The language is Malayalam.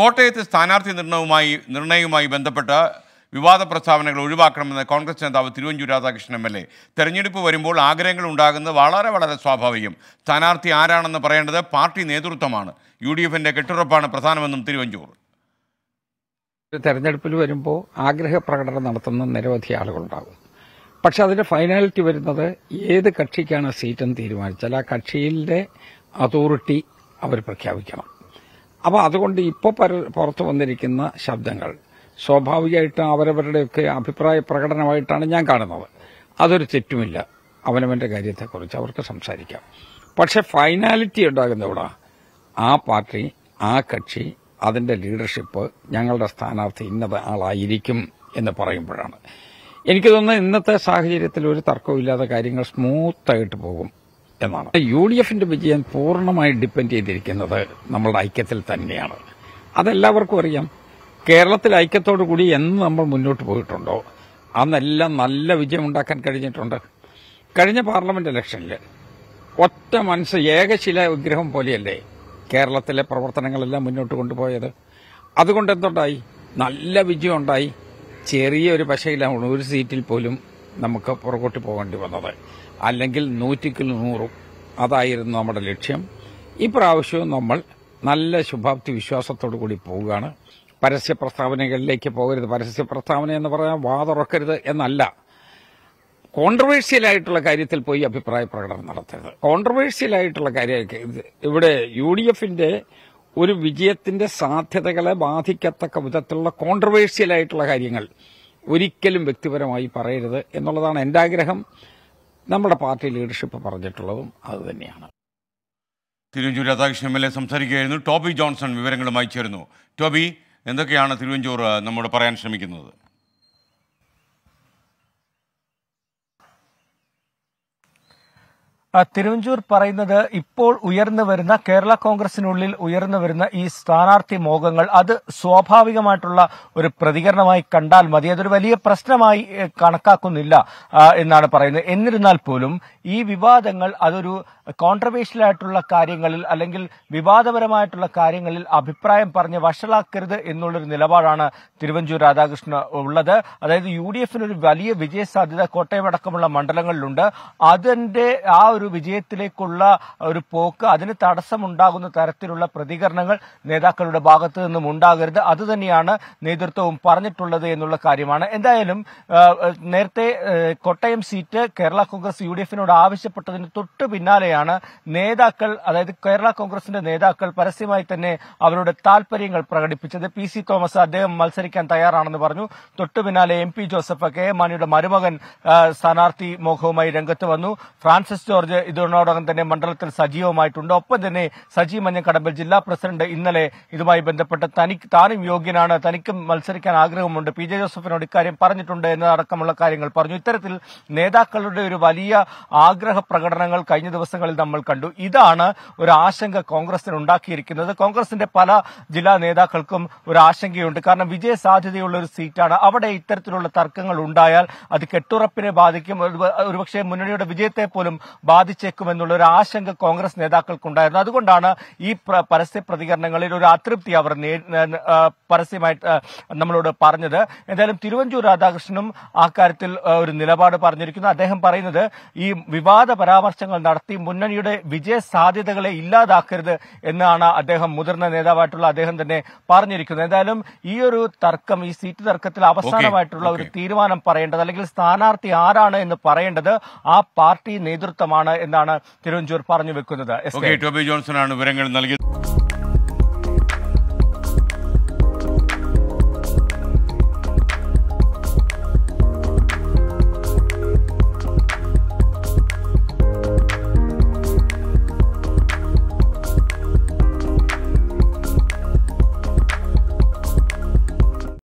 കോട്ടയത്തെ സ്ഥാനാർത്ഥി നിർണയവുമായി നിർണയവുമായി ബന്ധപ്പെട്ട് വിവാദ പ്രസ്താവനകൾ ഒഴിവാക്കണമെന്ന് കോൺഗ്രസ് നേതാവ് Thiruvanchoor Radhakrishnan M L A തെരഞ്ഞെടുപ്പ് വരുമ്പോൾ ആഗ്രഹങ്ങൾ ഉണ്ടാകുന്നത് വളരെ വളരെ സ്വാഭാവികം സ്ഥാനാർത്ഥി ആരാണെന്ന് പറയേണ്ടത് പാർട്ടി നേതൃത്വമാണ് യു ഡി എഫിൻ്റെ കെട്ടുറപ്പാണ് പ്രധാനമെന്നും തിരുവഞ്ചൂർ തെരഞ്ഞെടുപ്പിൽ വരുമ്പോൾ ആഗ്രഹ പ്രകടനം നടത്തുന്ന നിരവധി ആളുകളുണ്ടാകും പക്ഷെ അതിന്റെ ഫൈനാലിറ്റി വരുന്നത് ഏത് കക്ഷിക്കാണ് സീറ്റെന്ന് തീരുമാനിച്ചാൽ ആ കക്ഷിയിലെ അതോറിറ്റി അവർ പ്രഖ്യാപിക്കണം അപ്പോൾ അതുകൊണ്ട് ഇപ്പോൾ പുറത്തു വന്നിരിക്കുന്ന ശബ്ദങ്ങൾ സ്വാഭാവികമായിട്ട് അവരവരുടെയൊക്കെ അഭിപ്രായ പ്രകടനമായിട്ടാണ് ഞാൻ കാണുന്നത് അതൊരു തെറ്റുമില്ല അവനവന്റെ കാര്യത്തെക്കുറിച്ച് അവർക്ക് സംസാരിക്കാം പക്ഷെ ഫൈനാലിറ്റി ഉണ്ടാകുന്ന ഇവിടെ ആ പാർട്ടി ആ കക്ഷി അതിന്റെ ലീഡർഷിപ്പ് ഞങ്ങളുടെ സ്ഥാനാർത്ഥി ഇന്നത് ആളായിരിക്കും എന്ന് പറയുമ്പോഴാണ് എനിക്ക് തോന്നുന്നത് ഇന്നത്തെ സാഹചര്യത്തിൽ ഒരു തർക്കവും കാര്യങ്ങൾ സ്മൂത്തായിട്ട് പോകും എന്നാണ് യു ഡി എഫിന്റെ വിജയം പൂർണ്ണമായി ഡിപ്പെൻഡ് ചെയ്തിരിക്കുന്നത് നമ്മളുടെ ഐക്യത്തിൽ തന്നെയാണ് അതെല്ലാവർക്കും അറിയാം കേരളത്തിൽ ഐക്യത്തോടു കൂടി എന്ന് നമ്മൾ മുന്നോട്ട് പോയിട്ടുണ്ടോ അന്നെല്ലാം നല്ല വിജയം ഉണ്ടാക്കാൻ കഴിഞ്ഞിട്ടുണ്ട് കഴിഞ്ഞ പാർലമെന്റ് ഇലക്ഷനിൽ ഒറ്റ മനസ്സ് ഏകശില വിഗ്രഹം പോലെയല്ലേ കേരളത്തിലെ പ്രവർത്തനങ്ങളെല്ലാം മുന്നോട്ട് കൊണ്ടുപോയത് അതുകൊണ്ട് എന്തുണ്ടായി നല്ല വിജയം ഉണ്ടായി ചെറിയൊരു പശയിലാണ് ഒരു സീറ്റിൽ പോലും നമുക്ക് പുറകോട്ട് പോകേണ്ടി വന്നത് അല്ലെങ്കിൽ നൂറ്റിക്കിൽ നൂറും അതായിരുന്നു നമ്മുടെ ലക്ഷ്യം ഇപ്രാവശ്യവും നമ്മൾ നല്ല ശുഭാപ്തി വിശ്വാസത്തോടു കൂടി പോവുകയാണ് പരസ്യ പ്രസ്താവനകളിലേക്ക് പോകരുത് പരസ്യ പ്രസ്താവന എന്ന് പറഞ്ഞാൽ വാതുറക്കരുത് എന്നല്ല കോൺട്രവേഴ്സ്യലായിട്ടുള്ള ആയിട്ടുള്ള കാര്യത്തിൽ പോയി അഭിപ്രായ പ്രകടനം നടത്തരുത് കോൺട്രവേഴ്സ്യലായിട്ടുള്ള ആയിട്ടുള്ള കാര്യമൊക്കെ ഇവിടെ യു ഡി എഫിന്റെ ഒരു വിജയത്തിന്റെ സാധ്യതകളെ ബാധിക്കത്തക്ക വിധത്തിലുള്ള കോൺട്രവേഴ്സ്യലായിട്ടുള്ള ആയിട്ടുള്ള കാര്യങ്ങൾ ഒരിക്കലും വ്യക്തിപരമായി പറയരുത് എന്നുള്ളതാണ് എൻ്റെ ആഗ്രഹം നമ്മുടെ പാർട്ടി ലീഡർഷിപ്പ് പറഞ്ഞിട്ടുള്ളതും അതുതന്നെയാണ് Thiruvanchoor Radhakrishnan M L A സംസാരിക്കുകയായിരുന്നു ടോബി ജോൺസൺ വിവരങ്ങളുമായി ചേരുന്നു ടോബി എന്തൊക്കെയാണ് തിരുവഞ്ചൂർ നമ്മോട് പറയാൻ ശ്രമിക്കുന്നത് തിരുവഞ്ചൂർ പറയുന്നത് ഇപ്പോൾ ഉയർന്നു വരുന്ന കേരള കോൺഗ്രസിനുള്ളിൽ ഉയർന്നു വരുന്ന ഈ സ്ഥാനാർത്ഥി മോഹങ്ങൾ അത് സ്വാഭാവികമായിട്ടുള്ള ഒരു പ്രതികരണമായി കണ്ടാൽ മതി അതൊരു വലിയ പ്രശ്നമായി കണക്കാക്കുന്നില്ല എന്നാണ് പറയുന്നത് എന്നിരുന്നാൽ പോലും ഈ വിവാദങ്ങൾ അതൊരു കോൺട്രവേഴ്ഷ്യൽ ആയിട്ടുള്ള കാര്യങ്ങളിൽ അല്ലെങ്കിൽ വിവാദപരമായിട്ടുള്ള കാര്യങ്ങളിൽ അഭിപ്രായം പറഞ്ഞ് വഷളാക്കരുത് എന്നുള്ളൊരു നിലപാടാണ് തിരുവഞ്ചൂർ രാധാകൃഷ്ണൻ ഉള്ളത് അതായത് യു ഡി എഫിനൊരു വലിയ വിജയ സാധ്യത കോട്ടയം അടക്കമുള്ള മണ്ഡലങ്ങളിലുണ്ട് അതിന്റെ ആ ഒരു വിജയത്തിലേക്കുള്ള ഒരു പോക്ക് അതിന് തടസ്സമുണ്ടാകുന്ന തരത്തിലുള്ള പ്രതികരണങ്ങൾ നേതാക്കളുടെ ഭാഗത്ത് നിന്നും ഉണ്ടാകരുത് അത് തന്നെയാണ് നേതൃത്വവും പറഞ്ഞിട്ടുള്ളത് എന്നുള്ള കാര്യമാണ് എന്തായാലും നേരത്തെ Kottayam seat Kerala Congress U D എഫിനോട് ആവശ്യപ്പെട്ടതിന് തൊട്ട് പിന്നാലെയാണ് തന്നെയാണ് നേതാക്കൾ അതായത് കേരള കോൺഗ്രസിന്റെ നേതാക്കൾ പരസ്യമായി തന്നെ അവരുടെ താൽപര്യങ്ങൾ പ്രകടിപ്പിച്ചത് പി സി തോമസ് അദ്ദേഹം മത്സരിക്കാൻ തയ്യാറാണെന്ന് പറഞ്ഞു തൊട്ടു പിന്നാലെ M P Joseph K M മാണിയുടെ മരുമകൻ സ്ഥാനാർത്ഥി മോഹവുമായി രംഗത്ത് വന്നു ഫ്രാൻസിസ് ജോർജ് ഇതിനോടകം തന്നെ മണ്ഡലത്തിൽ സജീവമായിട്ടുണ്ട് ഒപ്പം തന്നെ സജി മഞ്ഞക്കടമ്പിൽ ജില്ലാ പ്രസിഡന്റ് ഇന്നലെ ഇതുമായി ബന്ധപ്പെട്ട് തനിക്ക് താനും യോഗ്യനാണ് തനിക്കും മത്സരിക്കാൻ ആഗ്രഹമുണ്ട് പി ജെ ജോസഫിനോട് ഇക്കാര്യം പറഞ്ഞിട്ടുണ്ട് എന്നതടക്കമുള്ള കാര്യങ്ങൾ പറഞ്ഞു ഇത്തരത്തിൽ നേതാക്കളുടെ ഒരു വലിയ ആഗ്രഹ പ്രകടനങ്ങൾ കഴിഞ്ഞ ദിവസങ്ങളിൽ ദിവസങ്ങളിൽ നമ്മൾ കണ്ടു ഇതാണ് ഒരു ആശങ്ക കോൺഗ്രസിന് ഉണ്ടാക്കിയിരിക്കുന്നത് കോൺഗ്രസിന്റെ പല ജില്ലാ നേതാക്കൾക്കും ഒരു ആശങ്കയുണ്ട് കാരണം വിജയ സാധ്യതയുള്ള ഒരു സീറ്റാണ് അവിടെ ഇത്തരത്തിലുള്ള തർക്കങ്ങൾ ഉണ്ടായാൽ അത് കെട്ടുറപ്പിനെ ബാധിക്കും ഒരുപക്ഷെ മുന്നണിയുടെ വിജയത്തെ പോലും ബാധിച്ചേക്കുമെന്നുള്ള ഒരു ആശങ്ക കോൺഗ്രസ് നേതാക്കൾക്കുണ്ടായിരുന്നു അതുകൊണ്ടാണ് ഈ പരസ്യ പ്രതികരണങ്ങളിൽ ഒരു അതൃപ്തി അവർ പരസ്യമായിട്ട് നമ്മളോട് പറഞ്ഞത് എന്തായാലും തിരുവഞ്ചൂർ രാധാകൃഷ്ണനും ആ കാര്യത്തിൽ ഒരു നിലപാട് പറഞ്ഞിരിക്കുന്നു അദ്ദേഹം പറയുന്നത് ഈ വിവാദ പരാമർശങ്ങൾ നടത്തി മുന്നണിയുടെ വിജയ സാധ്യതകളെ ഇല്ലാതാക്കരുത് എന്നാണ് അദ്ദേഹം മുതിർന്ന നേതാവായിട്ടുള്ള അദ്ദേഹം തന്നെ പറഞ്ഞിരിക്കുന്നത് എന്തായാലും ഈ ഒരു തർക്കം ഈ സീറ്റ് തർക്കത്തിൽ അവസാനമായിട്ടുള്ള ഒരു തീരുമാനം പറയേണ്ടത് അല്ലെങ്കിൽ സ്ഥാനാർത്ഥി ആരാണ് എന്ന് പറയേണ്ടത് ആ പാർട്ടി നേതൃത്വമാണ് എന്നാണ് തിരുവഞ്ചൂർ പറഞ്ഞു വെക്കുന്നത് ജോൺസൺ ആണ് വിവരങ്ങൾ നൽകിയത്